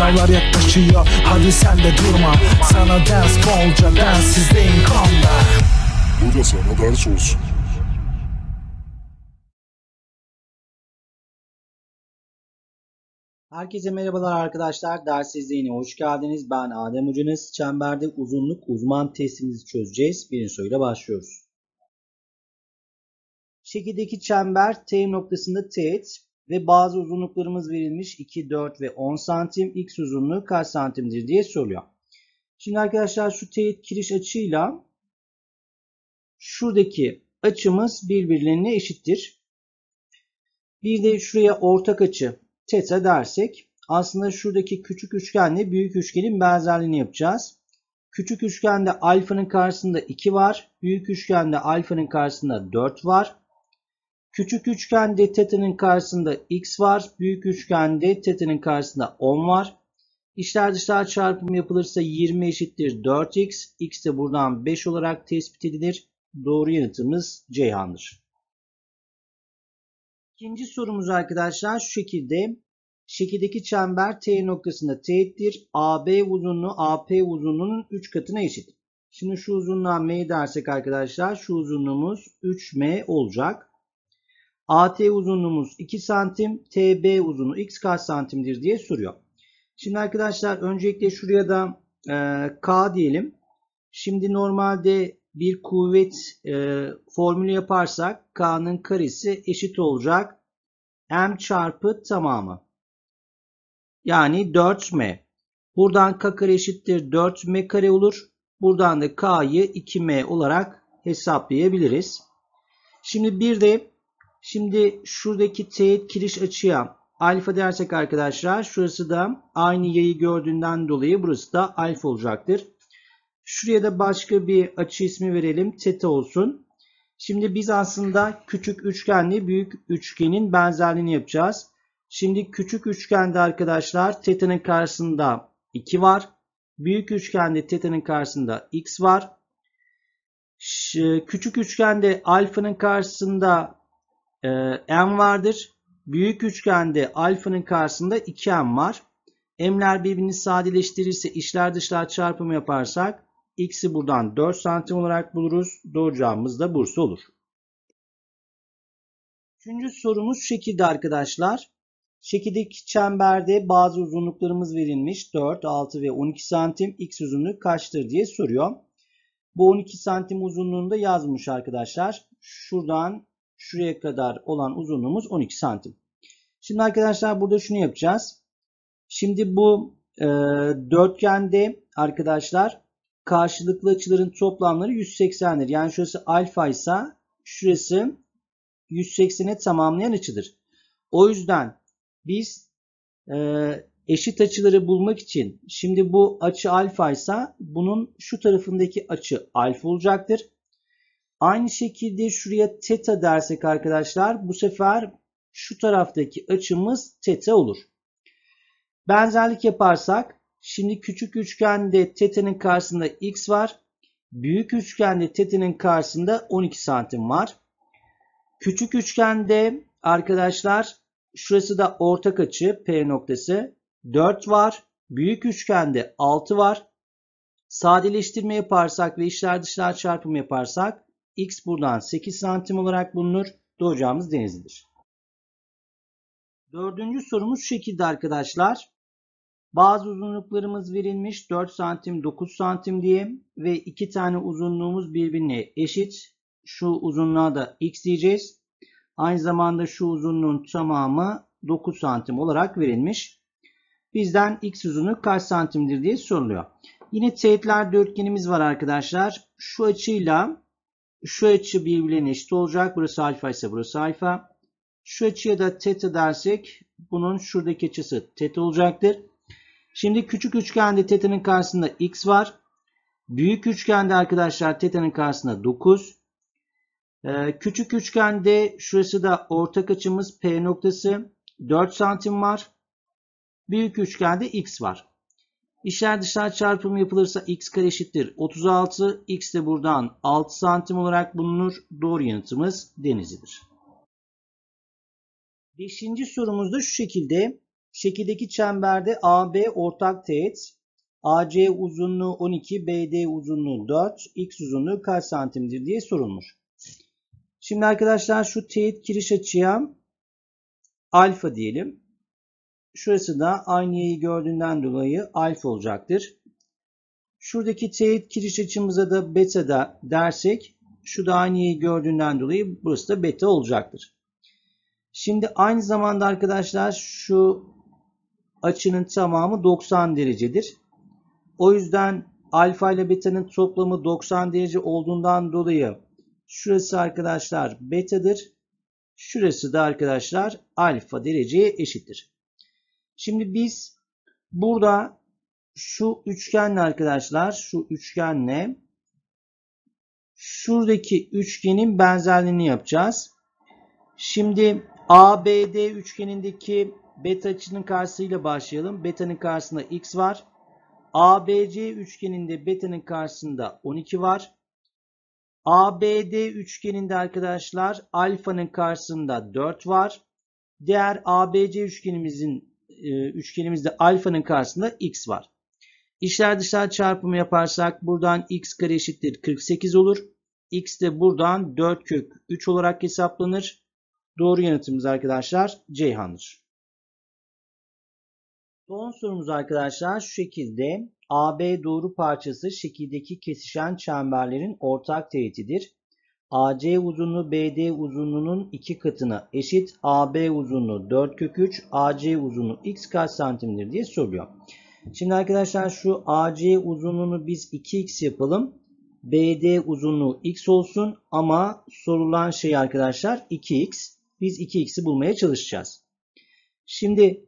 Sınavlar yaklaşıyor hadi sen de durma Sana ders bolca densizdeyim kanla Bu da sana ders olsun Herkese merhabalar arkadaşlar. Dersizliğine hoş geldiniz. Ben Adem Hocanız. Çemberde uzunluk uzman testimizi çözeceğiz. Birinci soruyla başlıyoruz. Şekildeki çember T noktasında teğet, ve bazı uzunluklarımız verilmiş 2, 4 ve 10 santim. X uzunluğu kaç santimdir diye soruyor. Şimdi arkadaşlar şu teğet kiriş açıyla şuradaki açımız birbirlerine eşittir. Bir de şuraya ortak açı teta dersek aslında şuradaki küçük üçgenle büyük üçgenin benzerliğini yapacağız. Küçük üçgende alfanın karşısında 2 var. Büyük üçgende alfanın karşısında 4 var. Küçük üçgende tetanın karşısında x var. Büyük üçgende tetanın karşısında 10 var. İçler dışlar çarpımı yapılırsa 20 eşittir 4x. x de buradan 5 olarak tespit edilir. Doğru yanıtımız Ceyhan'dır. İkinci sorumuz arkadaşlar şu şekilde. Şekildeki çember T noktasında teğettir. AB uzunluğu AP uzunluğunun 3 katına eşit. Şimdi şu uzunluğa M dersek arkadaşlar şu uzunluğumuz 3M olacak. AT uzunluğumuz 2 santim. TB uzunluğu x kaç santimdir diye soruyor. Şimdi arkadaşlar öncelikle şuraya da e, K diyelim. Şimdi normalde bir kuvvet e, formülü yaparsak K'nın karesi eşit olacak M çarpı tamamı. Yani 4M. Buradan K kare eşittir 4M kare olur. Buradan da K'yı 2M olarak hesaplayabiliriz. Şimdi bir de Şimdi şuradaki teğet kiriş açıya alfa dersek arkadaşlar şurası da aynı yayı gördüğünden dolayı burası da alfa olacaktır. Şuraya da başka bir açı ismi verelim. Teta olsun. Şimdi biz aslında küçük üçgenle büyük üçgenin benzerliğini yapacağız. Şimdi küçük üçgende arkadaşlar teta'nın karşısında 2 var. Büyük üçgende teta'nın karşısında x var. Küçük üçgende alfanın karşısında e, ee, m vardır. Büyük üçgende alfanın karşısında 2m var. M'ler birbirini sadeleştirirse işler dışlar çarpımı yaparsak x'i buradan 4 santim olarak buluruz. Doğacağımız da bursa olur. Üçüncü sorumuz şekilde arkadaşlar. Şekildeki çemberde bazı uzunluklarımız verilmiş. 4, 6 ve 12 santim x uzunluğu kaçtır diye soruyor. Bu 12 santim uzunluğunda yazmış arkadaşlar. Şuradan Şuraya kadar olan uzunluğumuz 12 santim. Şimdi arkadaşlar burada şunu yapacağız. Şimdi bu e, dörtgende arkadaşlar karşılıklı açıların toplamları 180'dir. Yani şurası alfa ise şurası 180'e tamamlayan açıdır. O yüzden biz e, eşit açıları bulmak için şimdi bu açı alfa ise bunun şu tarafındaki açı alfa olacaktır. Aynı şekilde şuraya teta dersek arkadaşlar bu sefer şu taraftaki açımız teta olur. Benzerlik yaparsak şimdi küçük üçgende teta'nın karşısında x var. Büyük üçgende teta'nın karşısında 12 santim var. Küçük üçgende arkadaşlar şurası da ortak açı P noktası 4 var. Büyük üçgende 6 var. Sadeleştirme yaparsak ve işler dışlar çarpımı yaparsak X buradan 8 santim olarak bulunur. Doğacağımız denizdir. Dördüncü sorumuz şu şekilde arkadaşlar. Bazı uzunluklarımız verilmiş 4 santim 9 santim diye ve iki tane uzunluğumuz birbirine eşit. Şu uzunluğa da x diyeceğiz. Aynı zamanda şu uzunluğun tamamı 9 santim olarak verilmiş. Bizden x uzunluğu kaç santimdir diye soruluyor. Yine teğetler dörtgenimiz var arkadaşlar. Şu açıyla şu açı birbirine eşit olacak. Burası alfa ise burası alfa. Şu açıya da teta dersek bunun şuradaki açısı teta olacaktır. Şimdi küçük üçgende teta'nın karşısında x var. Büyük üçgende arkadaşlar teta'nın karşısında 9. Ee, küçük üçgende şurası da ortak açımız P noktası 4 santim var. Büyük üçgende x var. İşler dışlar çarpımı yapılırsa x kare eşittir 36. x de buradan 6 santim olarak bulunur. Doğru yanıtımız denizidir. Beşinci sorumuzda şu şekilde. Şekildeki çemberde AB ortak teğet. AC uzunluğu 12, BD uzunluğu 4, X uzunluğu kaç santimdir diye sorulmuş. Şimdi arkadaşlar şu teğet giriş açıya alfa diyelim. Şurası da aynayı gördüğünden dolayı alfa olacaktır. Şuradaki teğet kiriş açımıza da beta da dersek şu da aynayı gördüğünden dolayı burası da beta olacaktır. Şimdi aynı zamanda arkadaşlar şu açının tamamı 90 derecedir. O yüzden alfa ile beta'nın toplamı 90 derece olduğundan dolayı şurası arkadaşlar betadır. Şurası da arkadaşlar alfa dereceye eşittir. Şimdi biz burada şu üçgenle arkadaşlar şu üçgenle şuradaki üçgenin benzerliğini yapacağız. Şimdi ABD üçgenindeki beta açının karşısıyla başlayalım. Beta'nın karşısında x var. ABC üçgeninde beta'nın karşısında 12 var. ABD üçgeninde arkadaşlar alfanın karşısında 4 var. Diğer ABC üçgenimizin e, üçgenimizde alfanın karşısında x var. İşler dışlar çarpımı yaparsak buradan x kare eşittir 48 olur. x de buradan 4 kök 3 olarak hesaplanır. Doğru yanıtımız arkadaşlar Ceyhan'dır. Son sorumuz arkadaşlar şu şekilde. AB doğru parçası şekildeki kesişen çemberlerin ortak teğetidir. AC uzunluğu BD uzunluğunun iki katına eşit. AB uzunluğu 4 kök 3. AC uzunluğu x kaç santimdir diye soruyor. Şimdi arkadaşlar şu AC uzunluğunu biz 2x yapalım. BD uzunluğu x olsun ama sorulan şey arkadaşlar 2x. Biz 2x'i bulmaya çalışacağız. Şimdi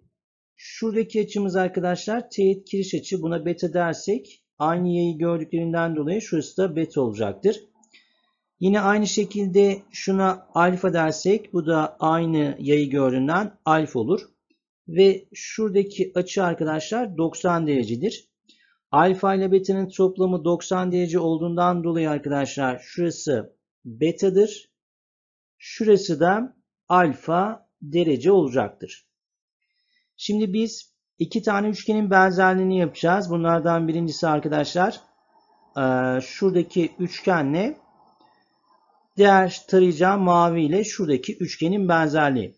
şuradaki açımız arkadaşlar teğet kiriş açı buna beta dersek aynı yayı gördüklerinden dolayı şurası da beta olacaktır. Yine aynı şekilde şuna alfa dersek bu da aynı yayı gördüğünden alfa olur. Ve şuradaki açı arkadaşlar 90 derecedir. Alfa ile beta'nın toplamı 90 derece olduğundan dolayı arkadaşlar şurası beta'dır. Şurası da alfa derece olacaktır. Şimdi biz iki tane üçgenin benzerliğini yapacağız. Bunlardan birincisi arkadaşlar şuradaki üçgenle Diğer tarayacağım mavi ile şuradaki üçgenin benzerliği.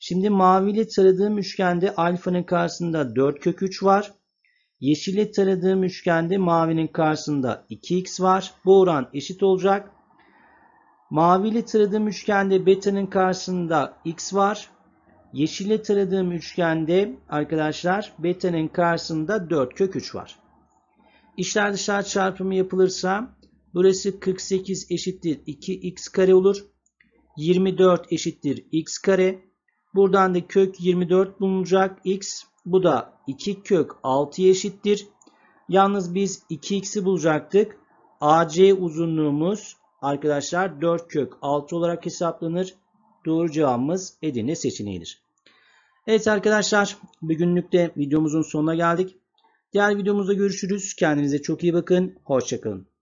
Şimdi mavi ile taradığım üçgende alfanın karşısında 4 kök 3 var. Yeşil ile taradığım üçgende mavinin karşısında 2x var. Bu oran eşit olacak. Mavili taradığım üçgende beta'nın karşısında x var. Yeşil ile taradığım üçgende arkadaşlar beta'nın karşısında 4 kök 3 var. İşler dışlar çarpımı yapılırsa Burası 48 eşittir 2x kare olur. 24 eşittir x kare. Buradan da kök 24 bulunacak x. Bu da 2 kök 6 eşittir. Yalnız biz 2x'i bulacaktık. AC uzunluğumuz arkadaşlar 4 kök 6 olarak hesaplanır. Doğru cevabımız Edirne seçeneğidir. Evet arkadaşlar bugünlük de videomuzun sonuna geldik. Diğer videomuzda görüşürüz. Kendinize çok iyi bakın. Hoşçakalın.